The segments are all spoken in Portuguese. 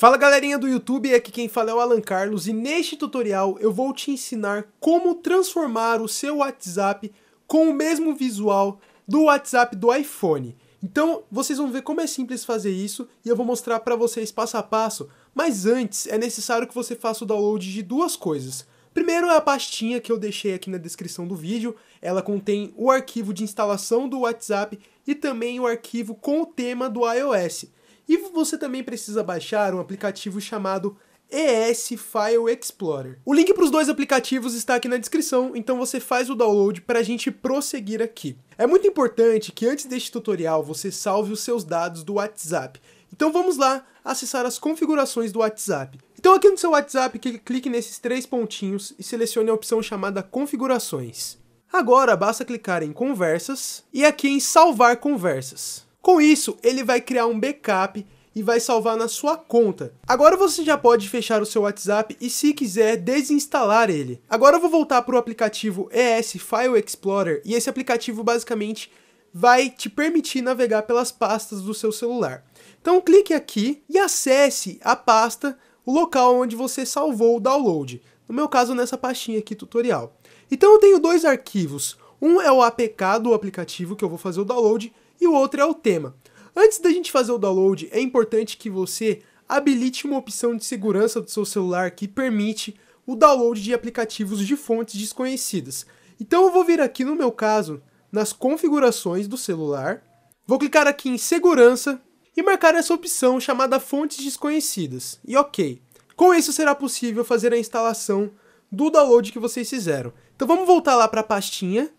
Fala galerinha do YouTube, aqui quem fala é o Alan Carlos e neste tutorial eu vou te ensinar como transformar o seu WhatsApp com o mesmo visual do WhatsApp do iPhone. Então vocês vão ver como é simples fazer isso e eu vou mostrar para vocês passo a passo, mas antes é necessário que você faça o download de duas coisas. Primeiro é a pastinha que eu deixei aqui na descrição do vídeo, ela contém o arquivo de instalação do WhatsApp e também o arquivo com o tema do iOS. E você também precisa baixar um aplicativo chamado ES File Explorer. O link para os dois aplicativos está aqui na descrição, então você faz o download para a gente prosseguir aqui. É muito importante que antes deste tutorial você salve os seus dados do WhatsApp. Então vamos lá acessar as configurações do WhatsApp. Então aqui no seu WhatsApp, clique nesses três pontinhos e selecione a opção chamada configurações. Agora basta clicar em conversas e aqui em salvar conversas. Com isso, ele vai criar um backup e vai salvar na sua conta. Agora você já pode fechar o seu WhatsApp e se quiser desinstalar ele. Agora eu vou voltar para o aplicativo ES File Explorer e esse aplicativo basicamente vai te permitir navegar pelas pastas do seu celular. Então clique aqui e acesse a pasta, o local onde você salvou o download. No meu caso nessa pastinha aqui tutorial. Então eu tenho dois arquivos. Um é o APK do aplicativo que eu vou fazer o download e o outro é o tema. Antes da gente fazer o download, é importante que você habilite uma opção de segurança do seu celular que permite o download de aplicativos de fontes desconhecidas. Então eu vou vir aqui no meu caso, nas configurações do celular, vou clicar aqui em segurança e marcar essa opção chamada fontes desconhecidas. E OK. Com isso será possível fazer a instalação do download que vocês fizeram. Então vamos voltar lá para a pastinha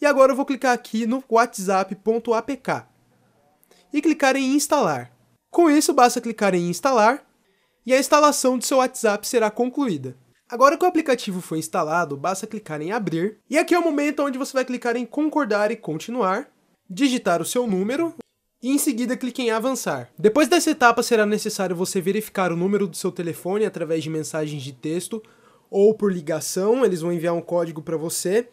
e agora eu vou clicar aqui no whatsapp.apk e clicar em instalar. Com isso, basta clicar em instalar e a instalação do seu WhatsApp será concluída. Agora que o aplicativo foi instalado, basta clicar em abrir e aqui é o momento onde você vai clicar em concordar e continuar, digitar o seu número e em seguida clique em avançar. Depois dessa etapa será necessário você verificar o número do seu telefone através de mensagens de texto ou por ligação, eles vão enviar um código para você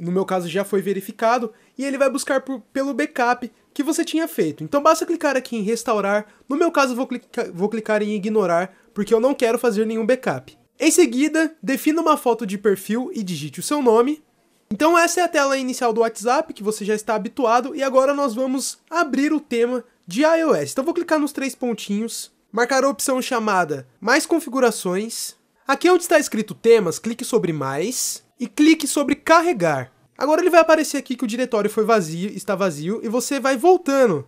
no meu caso já foi verificado, e ele vai buscar por, pelo backup que você tinha feito. Então basta clicar aqui em restaurar, no meu caso vou, clica, vou clicar em ignorar, porque eu não quero fazer nenhum backup. Em seguida, defina uma foto de perfil e digite o seu nome. Então essa é a tela inicial do WhatsApp, que você já está habituado, e agora nós vamos abrir o tema de iOS. Então vou clicar nos três pontinhos, marcar a opção chamada Mais Configurações. Aqui é onde está escrito Temas, clique sobre Mais e clique sobre carregar. Agora ele vai aparecer aqui que o diretório foi vazio, está vazio, e você vai voltando,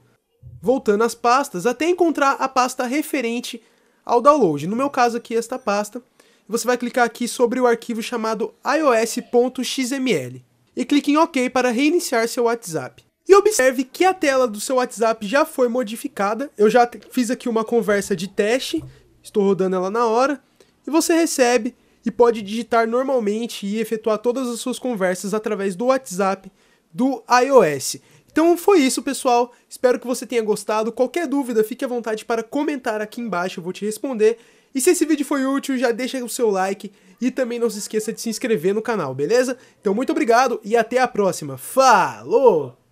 voltando as pastas até encontrar a pasta referente ao download. No meu caso aqui, esta pasta. Você vai clicar aqui sobre o arquivo chamado ios.xml e clique em OK para reiniciar seu WhatsApp. E observe que a tela do seu WhatsApp já foi modificada. Eu já fiz aqui uma conversa de teste, estou rodando ela na hora, e você recebe e pode digitar normalmente e efetuar todas as suas conversas através do WhatsApp do iOS. Então foi isso, pessoal. Espero que você tenha gostado. Qualquer dúvida, fique à vontade para comentar aqui embaixo, eu vou te responder. E se esse vídeo foi útil, já deixa o seu like e também não se esqueça de se inscrever no canal, beleza? Então muito obrigado e até a próxima. Falou!